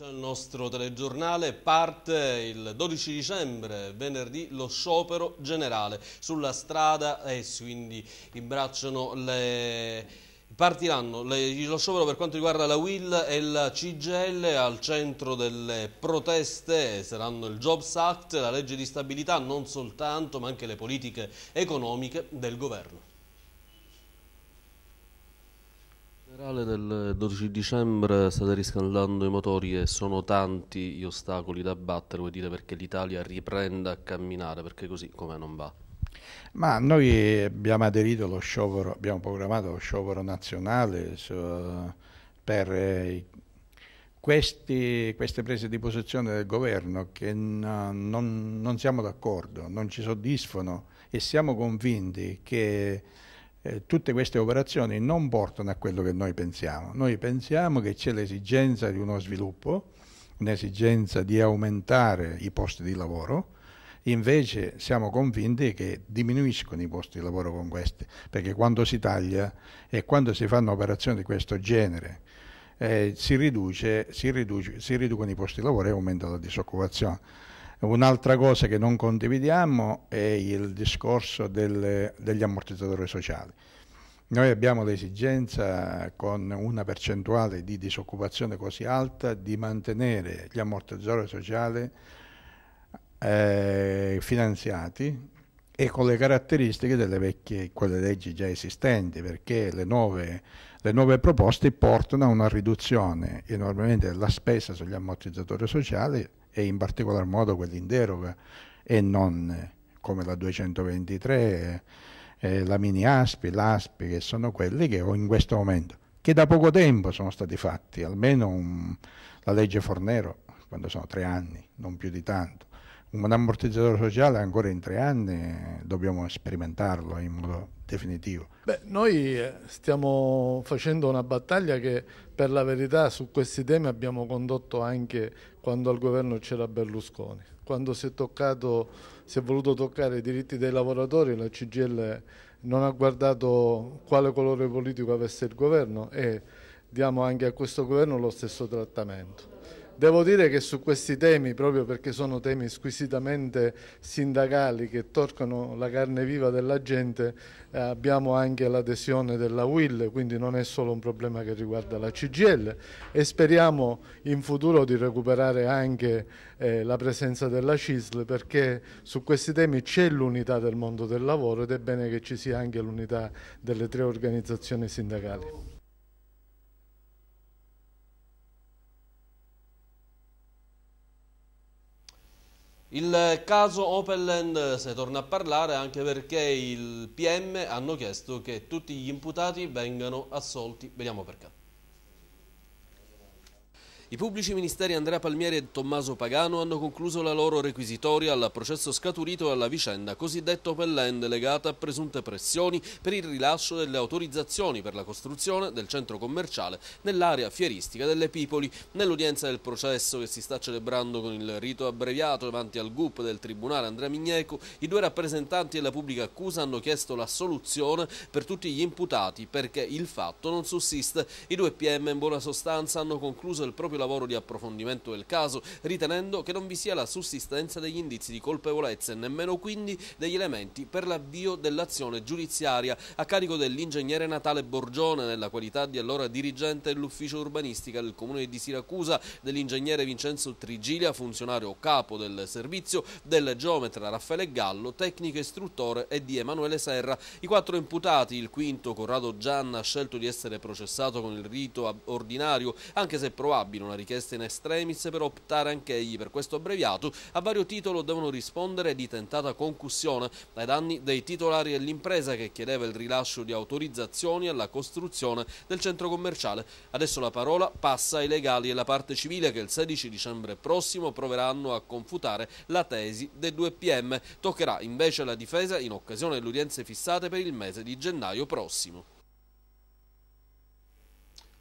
Il nostro telegiornale parte il 12 dicembre, venerdì, lo sciopero generale sulla strada e eh quindi imbracciano le... Partiranno le, lo sciopero per quanto riguarda la WIL e la CGL al centro delle proteste saranno il Jobs Act, la legge di stabilità non soltanto ma anche le politiche economiche del governo. generale del 12 dicembre state riscaldando i motori e sono tanti gli ostacoli da battere, vuol dire perché l'Italia riprenda a camminare, perché così come non va. Ma noi abbiamo aderito allo sciopero, abbiamo programmato lo sciopero nazionale su, per eh, questi, queste prese di posizione del governo che non, non siamo d'accordo, non ci soddisfano e siamo convinti che eh, tutte queste operazioni non portano a quello che noi pensiamo. Noi pensiamo che c'è l'esigenza di uno sviluppo, un'esigenza di aumentare i posti di lavoro, invece siamo convinti che diminuiscono i posti di lavoro con questi, perché quando si taglia e quando si fanno operazioni di questo genere eh, si, riduce, si, riduce, si riducono i posti di lavoro e aumenta la disoccupazione. Un'altra cosa che non condividiamo è il discorso del, degli ammortizzatori sociali. Noi abbiamo l'esigenza, con una percentuale di disoccupazione così alta, di mantenere gli ammortizzatori sociali eh, finanziati e con le caratteristiche delle vecchie quelle leggi già esistenti, perché le nuove, le nuove proposte portano a una riduzione enormemente della spesa sugli ammortizzatori sociali e in particolar modo quelli in deroga e non eh, come la 223, eh, eh, la mini ASPI, l'ASPI, che sono quelli che ho in questo momento, che da poco tempo sono stati fatti, almeno un, la legge Fornero, quando sono tre anni, non più di tanto, un ammortizzatore sociale ancora in tre anni dobbiamo sperimentarlo in modo definitivo. Beh, noi eh, stiamo facendo una battaglia che per la verità su questi temi abbiamo condotto anche quando al governo c'era Berlusconi. Quando si è, toccato, si è voluto toccare i diritti dei lavoratori la CGL non ha guardato quale colore politico avesse il governo e diamo anche a questo governo lo stesso trattamento. Devo dire che su questi temi, proprio perché sono temi squisitamente sindacali che toccano la carne viva della gente, eh, abbiamo anche l'adesione della WIL, quindi non è solo un problema che riguarda la CGL e speriamo in futuro di recuperare anche eh, la presenza della CISL perché su questi temi c'è l'unità del mondo del lavoro ed è bene che ci sia anche l'unità delle tre organizzazioni sindacali. Il caso Openland se torna a parlare anche perché il PM hanno chiesto che tutti gli imputati vengano assolti, vediamo perché. I pubblici ministeri Andrea Palmieri e Tommaso Pagano hanno concluso la loro requisitoria al processo scaturito alla vicenda cosiddetto Pellend legata a presunte pressioni per il rilascio delle autorizzazioni per la costruzione del centro commerciale nell'area fieristica delle Pipoli. Nell'udienza del processo che si sta celebrando con il rito abbreviato davanti al GUP del Tribunale Andrea Migneco, i due rappresentanti della pubblica accusa hanno chiesto la soluzione per tutti gli imputati perché il fatto non sussiste. I due PM in buona sostanza hanno concluso il proprio lavoro di approfondimento del caso, ritenendo che non vi sia la sussistenza degli indizi di colpevolezza e nemmeno quindi degli elementi per l'avvio dell'azione giudiziaria a carico dell'ingegnere Natale Borgione nella qualità di allora dirigente dell'ufficio urbanistica del comune di Siracusa, dell'ingegnere Vincenzo Trigilia, funzionario capo del servizio, del geometra Raffaele Gallo, tecnico istruttore e di Emanuele Serra. I quattro imputati, il quinto Corrado Gianna, ha scelto di essere processato con il rito ordinario, anche se probabile una richiesta in extremis per optare anche egli per questo abbreviato, a vario titolo devono rispondere di tentata concussione ai danni dei titolari dell'impresa che chiedeva il rilascio di autorizzazioni alla costruzione del centro commerciale. Adesso la parola passa ai legali e alla parte civile che il 16 dicembre prossimo proveranno a confutare la tesi dei 2 PM. Toccherà invece la difesa in occasione delle udienze fissate per il mese di gennaio prossimo.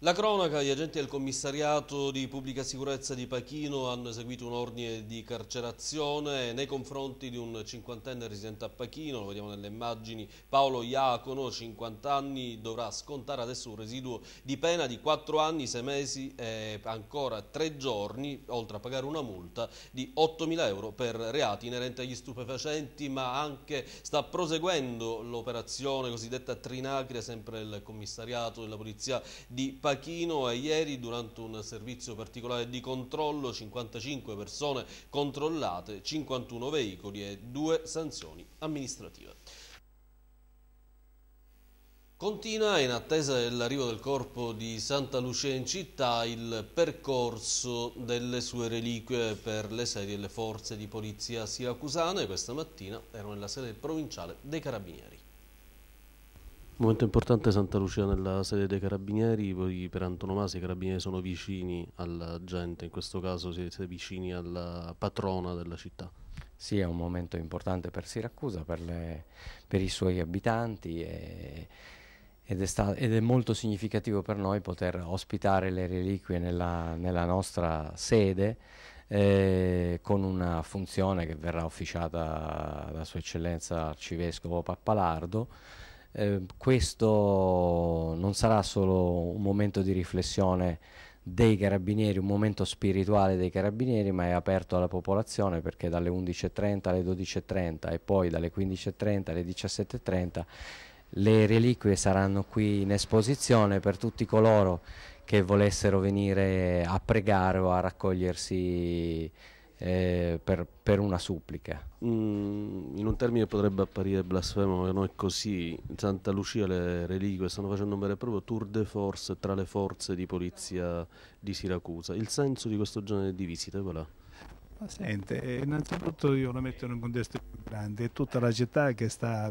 La cronaca, gli agenti del commissariato di pubblica sicurezza di Pachino hanno eseguito un ordine di carcerazione nei confronti di un cinquantenne residente a Pachino, lo vediamo nelle immagini, Paolo Iacono, 50 anni, dovrà scontare adesso un residuo di pena di 4 anni, 6 mesi e ancora 3 giorni, oltre a pagare una multa di 8.000 euro per reati inerenti agli stupefacenti, ma anche sta proseguendo l'operazione cosiddetta Trinacria, sempre il commissariato della polizia di Pachino Pachino e ieri durante un servizio particolare di controllo 55 persone controllate, 51 veicoli e due sanzioni amministrative. Continua in attesa dell'arrivo del corpo di Santa Lucia in città il percorso delle sue reliquie per le sedi delle forze di polizia siracusane. Questa mattina ero nella sede provinciale dei Carabinieri. Momento importante Santa Lucia nella sede dei Carabinieri, poi per antonomasia i Carabinieri sono vicini alla gente, in questo caso siete vicini alla patrona della città. Sì, è un momento importante per Siracusa, per, le, per i suoi abitanti e, ed, è ed, è molto significativo per noi poter ospitare le reliquie nella, nella nostra sede eh, con una funzione che verrà officiata da Sua Eccellenza Arcivescovo Pappalardo eh, questo non sarà solo un momento di riflessione dei carabinieri, un momento spirituale dei carabinieri, ma è aperto alla popolazione perché dalle 11.30 alle 12.30 e poi dalle 15.30 alle 17.30 le reliquie saranno qui in esposizione per tutti coloro che volessero venire a pregare o a raccogliersi eh, per, per, una supplica. Mm, in un termine potrebbe apparire blasfemo, ma non è così. In Santa Lucia le reliquie stanno facendo un vero e proprio tour de force tra le forze di polizia di Siracusa. Il senso di questo genere di visita qual è? Ma sente, eh, innanzitutto io lo metto in un contesto più grande, è tutta la città che sta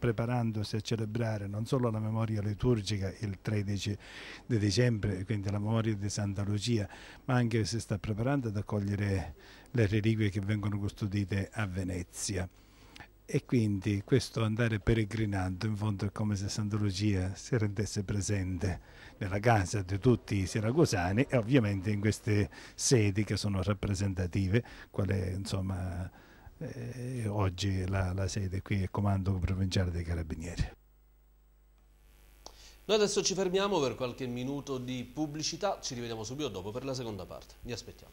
preparandosi a celebrare non solo la memoria liturgica il 13 di dicembre, quindi la memoria di Santa Lucia, ma anche si sta preparando ad accogliere le reliquie che vengono custodite a Venezia. E quindi questo andare peregrinando in fondo è come se Santa Lucia si rendesse presente nella casa di tutti i siracusani e ovviamente in queste sedi che sono rappresentative, quale insomma eh, oggi la, la sede qui è Comando Provinciale dei Carabinieri. Noi adesso ci fermiamo per qualche minuto di pubblicità, ci rivediamo subito dopo per la seconda parte. Vi aspettiamo.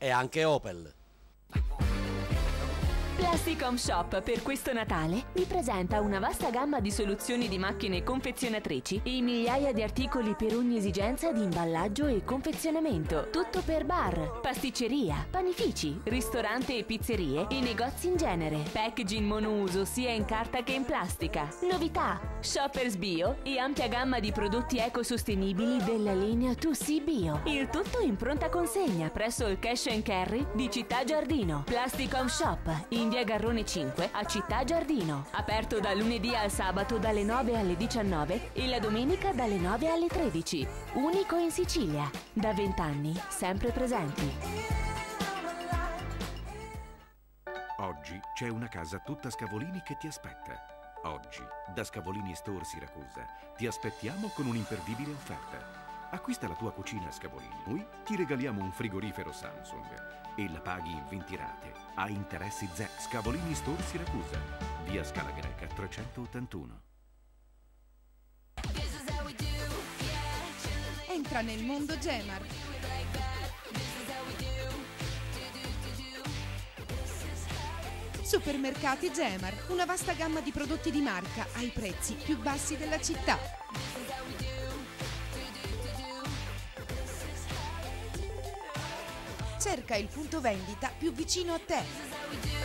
e anche Opel. Plastic Home Shop per questo Natale vi presenta una vasta gamma di soluzioni di macchine confezionatrici e migliaia di articoli per ogni esigenza di imballaggio e confezionamento. Tutto per bar, pasticceria, panifici, ristorante e pizzerie e negozi in genere. Packaging monouso sia in carta che in plastica. Novità, Shoppers Bio e ampia gamma di prodotti ecosostenibili della linea 2C Bio. Il tutto in pronta consegna presso il Cash and Carry di Città Giardino. Plastic Home Shop in in via Garrone 5 a Città Giardino. Aperto da lunedì al sabato dalle 9 alle 19 e la domenica dalle 9 alle 13. Unico in Sicilia, da 20 anni, sempre presenti. Oggi c'è una casa tutta Scavolini che ti aspetta. Oggi, da Scavolini Store Siracusa, ti aspettiamo con un'imperdibile offerta. Acquista la tua cucina a Scavolini, Noi ti regaliamo un frigorifero Samsung e la paghi in 20 rate. A interessi zero. Scavolini Store Siracusa. Via Scala Greca 381. Entra nel mondo Gemar. Supermercati Gemar, una vasta gamma di prodotti di marca ai prezzi più bassi della città. cerca il punto vendita più vicino a te.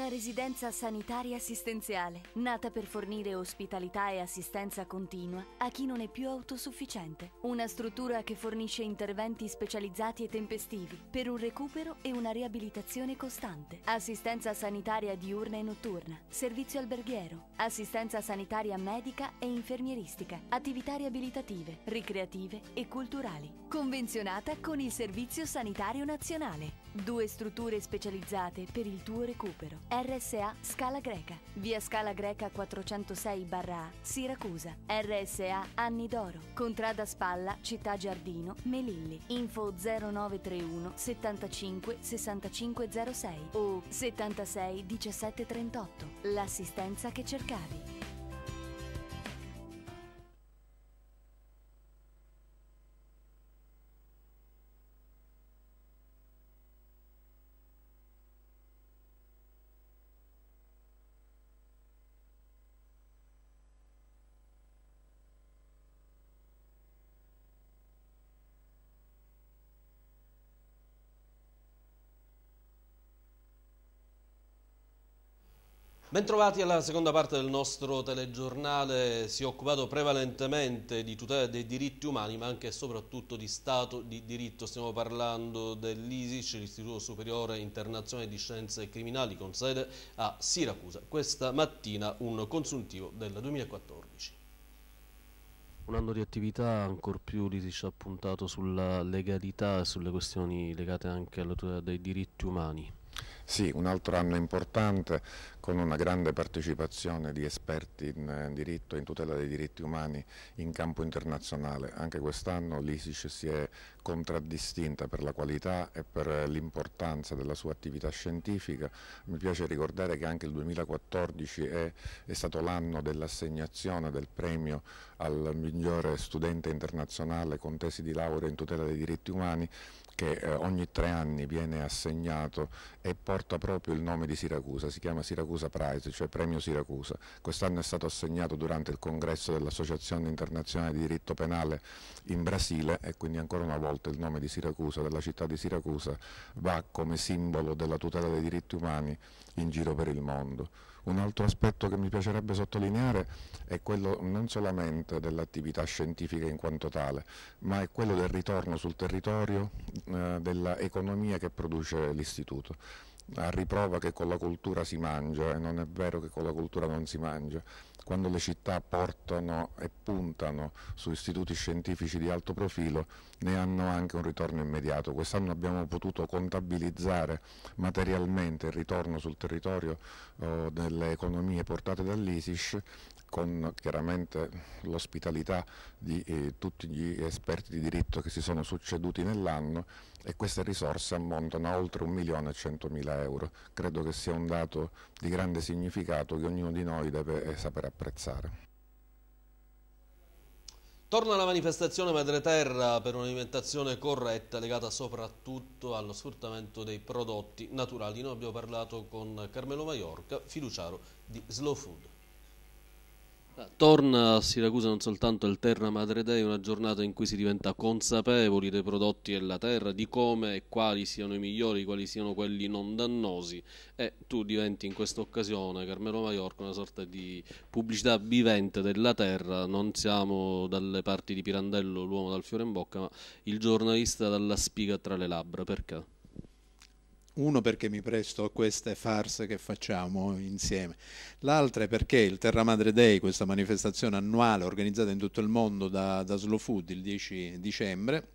Una residenza sanitaria assistenziale, nata per fornire ospitalità e assistenza continua a chi non è più autosufficiente. Una struttura che fornisce interventi specializzati e tempestivi per un recupero e una riabilitazione costante. Assistenza sanitaria diurna e notturna, servizio alberghiero, assistenza sanitaria medica e infermieristica, attività riabilitative, ricreative e culturali. Convenzionata con il Servizio Sanitario Nazionale. Due strutture specializzate per il tuo recupero. RSA Scala Greca, via Scala Greca 406 barra A, Siracusa. RSA Anni d'Oro, Contrada Spalla, Città Giardino, Melilli. Info 0931 75 6506 o 76 1738. L'assistenza che cercavi. Bentrovati alla seconda parte del nostro telegiornale, si è occupato prevalentemente di tutela dei diritti umani ma anche e soprattutto di Stato di diritto, stiamo parlando dell'ISIS, l'Istituto Superiore Internazionale di Scienze Criminali con sede a Siracusa, questa mattina un consuntivo del 2014. Un anno di attività, ancor più l'ISIS ha puntato sulla legalità e sulle questioni legate anche alla tutela dei diritti umani. Sì, un altro anno importante con una grande partecipazione di esperti in eh, diritto e in tutela dei diritti umani in campo internazionale. Anche quest'anno l'ISIS si è contraddistinta per la qualità e per l'importanza della sua attività scientifica. Mi piace ricordare che anche il 2014 è, è stato l'anno dell'assegnazione del premio al migliore studente internazionale con tesi di laurea in tutela dei diritti umani che eh, ogni tre anni viene assegnato e porta proprio il nome di Siracusa, si chiama Siracusa Prize, cioè Premio Siracusa. Quest'anno è stato assegnato durante il congresso dell'Associazione Internazionale di Diritto Penale in Brasile e quindi ancora una volta il nome di Siracusa, della città di Siracusa, va come simbolo della tutela dei diritti umani in giro per il mondo. Un altro aspetto che mi piacerebbe sottolineare è quello non solamente dell'attività scientifica in quanto tale, ma è quello del ritorno sul territorio eh, dell'economia che produce l'istituto a riprova che con la cultura si mangia e eh. non è vero che con la cultura non si mangia. Quando le città portano e puntano su istituti scientifici di alto profilo ne hanno anche un ritorno immediato. Quest'anno abbiamo potuto contabilizzare materialmente il ritorno sul territorio eh, delle economie portate dall'ISIS con chiaramente l'ospitalità di eh, tutti gli esperti di diritto che si sono succeduti nell'anno e queste risorse ammontano a oltre 1.100.000 euro. Credo che sia un dato di grande significato che ognuno di noi deve eh, saper apprezzare. Torna la manifestazione Madre Terra per un'alimentazione corretta legata soprattutto allo sfruttamento dei prodotti naturali. Noi abbiamo parlato con Carmelo Maiorca, fiduciario di Slow Food. Torna a Siracusa non soltanto il Terra Madre Dei, una giornata in cui si diventa consapevoli dei prodotti della terra, di come e quali siano i migliori, quali siano quelli non dannosi e tu diventi in questa occasione, Carmelo Maiorco, una sorta di pubblicità vivente della terra, non siamo dalle parti di Pirandello l'uomo dal fiore in bocca, ma il giornalista dalla spiga tra le labbra, perché? Uno perché mi presto a queste farse che facciamo insieme, l'altro è perché il Terra Madre Day, questa manifestazione annuale organizzata in tutto il mondo da, da Slow Food il 10 dicembre,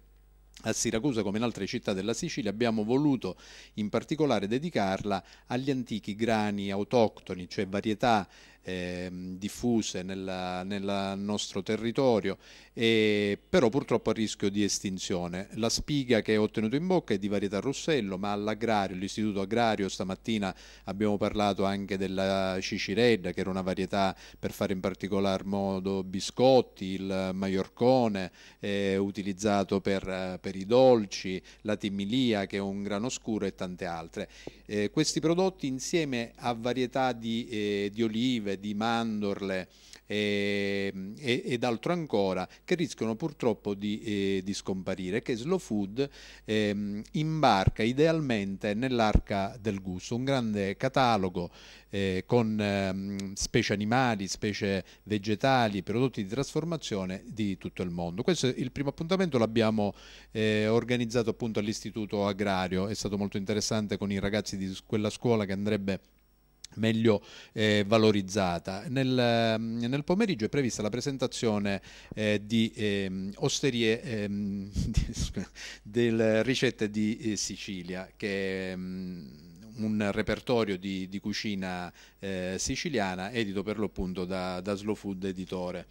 a Siracusa, come in altre città della Sicilia, abbiamo voluto in particolare dedicarla agli antichi grani autoctoni, cioè varietà Ehm, diffuse nel nostro territorio, e, però purtroppo a rischio di estinzione. La spiga che ho ottenuto in bocca è di varietà Rossello, ma all'agrario, l'istituto agrario stamattina abbiamo parlato anche della ciciredda, che era una varietà per fare in particolar modo biscotti, il maiorcone eh, utilizzato per, per, i dolci, la timilia che è un grano scuro e tante altre. Eh, questi prodotti insieme a varietà di, eh, di olive, di mandorle e, ehm, e, ed altro ancora che rischiano purtroppo di, eh, di scomparire che Slow Food eh, imbarca idealmente nell'arca del gusto, un grande catalogo eh, con ehm, specie animali, specie vegetali, prodotti di trasformazione di tutto il mondo. Questo è il primo appuntamento, l'abbiamo eh, organizzato appunto all'Istituto Agrario, è stato molto interessante con i ragazzi di quella scuola che andrebbe meglio eh, valorizzata. Nel, mm, nel, pomeriggio è prevista la presentazione eh, di eh, osterie ehm, del ricette di eh, Sicilia che è mm, un repertorio di, di cucina eh, siciliana edito per l'appunto da, da Slow Food Editore.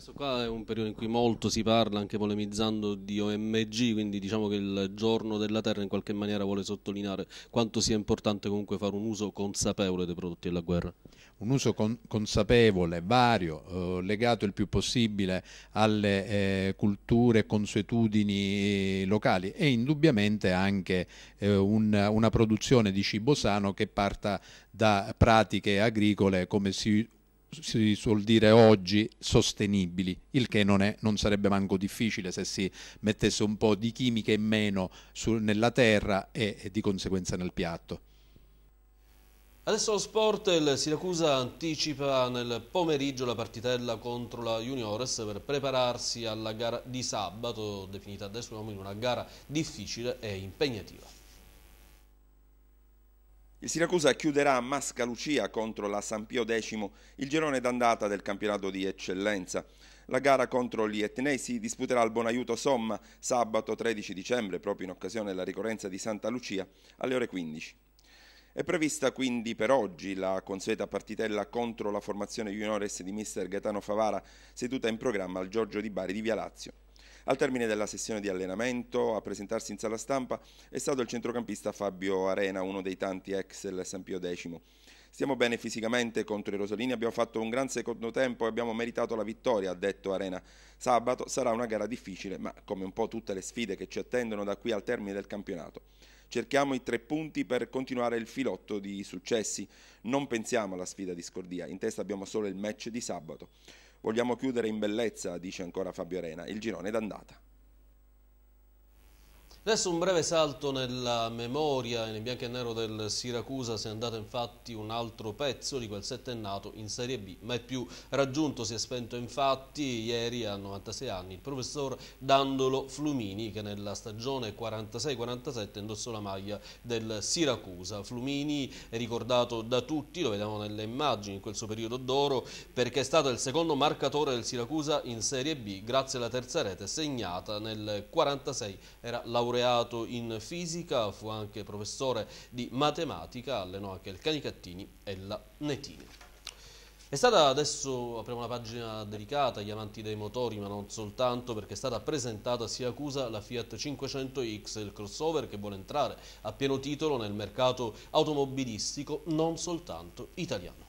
Questo qua è un periodo in cui molto si parla, anche polemizzando di OMG, quindi diciamo che il giorno della terra in qualche maniera vuole sottolineare quanto sia importante comunque fare un uso consapevole dei prodotti della guerra. Un uso con consapevole, vario, eh, legato il più possibile alle eh, culture e consuetudini eh, locali e indubbiamente anche eh, un, una produzione di cibo sano che parta da pratiche agricole come si si suol dire oggi sostenibili, il che non, è, non, sarebbe manco difficile se si mettesse un po' di chimica in meno su, nella terra e, e di conseguenza nel piatto. Adesso lo sport, il Siracusa anticipa nel pomeriggio la partitella contro la Juniores per prepararsi alla gara di sabato, definita adesso in una gara difficile e impegnativa. Il Siracusa chiuderà a Mascalucia contro la Sampio X il girone d'andata del campionato di eccellenza. La gara contro gli etnesi si disputerà al Bonaiuto Somma sabato 13 dicembre, proprio in occasione della ricorrenza di Santa Lucia, alle ore 15. È prevista quindi per oggi la consueta partitella contro la formazione juniores di mister Gaetano Favara, seduta in programma al Giorgio di Bari di Via Lazio. Al termine della sessione di allenamento, a presentarsi in sala stampa, è stato il centrocampista Fabio Arena, uno dei tanti ex del San Pio X. Stiamo bene fisicamente contro i Rosolini, abbiamo fatto un gran secondo tempo e abbiamo meritato la vittoria, ha detto Arena. Sabato sarà una gara difficile, ma come un po' tutte le sfide che ci attendono da qui al termine del campionato. Cerchiamo i tre punti per continuare il filotto di successi. Non pensiamo alla sfida di Scordia, in testa abbiamo solo il match di sabato. Vogliamo chiudere in bellezza, dice ancora Fabio Arena, il girone d'andata. Adesso un breve salto nella memoria, nel bianco e nero del Siracusa si è andato infatti un altro pezzo di quel settennato in Serie B, ma è più raggiunto, si è spento infatti ieri a 96 anni il professor Dandolo Flumini che nella stagione 46-47 indossò la maglia del Siracusa. Flumini è ricordato da tutti, lo vediamo nelle immagini in quel suo periodo d'oro, perché è stato il secondo marcatore del Siracusa in Serie B grazie alla terza rete segnata nel 46, era laureato laureato in fisica, fu anche professore di matematica, allenò anche il Canicattini e la Netini. È stata adesso, apriamo una pagina dedicata agli amanti dei motori, ma non soltanto, perché è stata presentata a Siracusa la Fiat 500X, il crossover che vuole entrare a pieno titolo nel mercato automobilistico non soltanto italiano.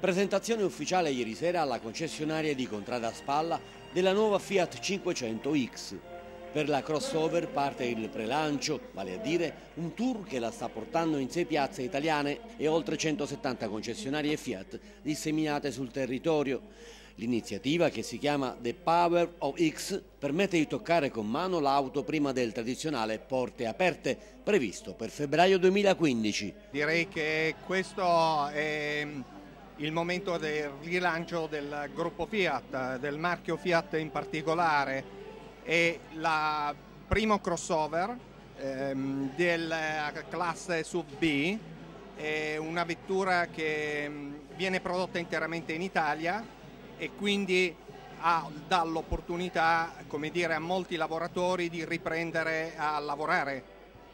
Presentazione ufficiale ieri sera alla concessionaria di Contrada Spalla della nuova Fiat 500X, per la crossover parte il prelancio, vale a dire un tour che la sta portando in sei piazze italiane e oltre 170 concessionarie Fiat disseminate sul territorio. L'iniziativa, che si chiama The Power of X, permette di toccare con mano l'auto prima del tradizionale porte aperte, previsto per febbraio 2015. Direi che questo è mm, il momento del rilancio del gruppo Fiat, del marchio Fiat in particolare è il primo crossover ehm, della eh, classe SUV B, è una vettura che mm, viene prodotta interamente in Italia e quindi ha, dà l'opportunità come dire, a molti lavoratori di riprendere a lavorare,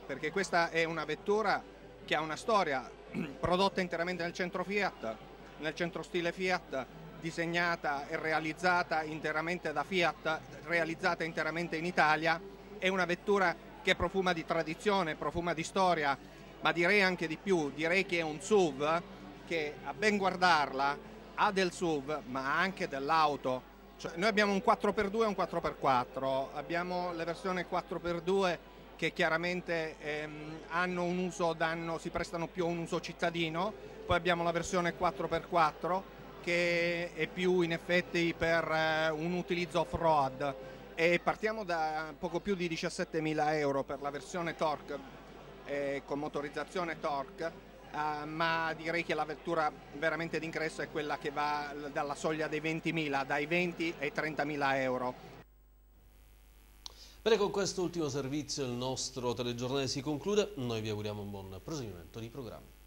perché questa è una vettura che ha una storia prodotta interamente nel centro Fiat, nel centro stile Fiat, disegnata e realizzata interamente da Fiat, realizzata interamente in Italia, è una vettura che profuma di tradizione, profuma di storia, ma direi anche di più, direi che è un SUV che a ben guardarla ha del SUV ma anche dell'auto. Cioè, noi abbiamo un 4x2 e un 4x4, abbiamo la versione 4x2 che chiaramente ehm, hanno un uso danno, si prestano più a un uso cittadino, poi abbiamo la versione 4x4 che è più in effetti per eh, un utilizzo off-road e partiamo da poco più di 17.000 euro per la versione Torque eh, con motorizzazione Torque Uh, ma direi che la vettura veramente d'ingresso è quella che va dalla soglia dei 20.000, dai 20 ai 30.000 euro. Bene, con questo ultimo servizio il nostro telegiornale si conclude, noi vi auguriamo un buon proseguimento di programma.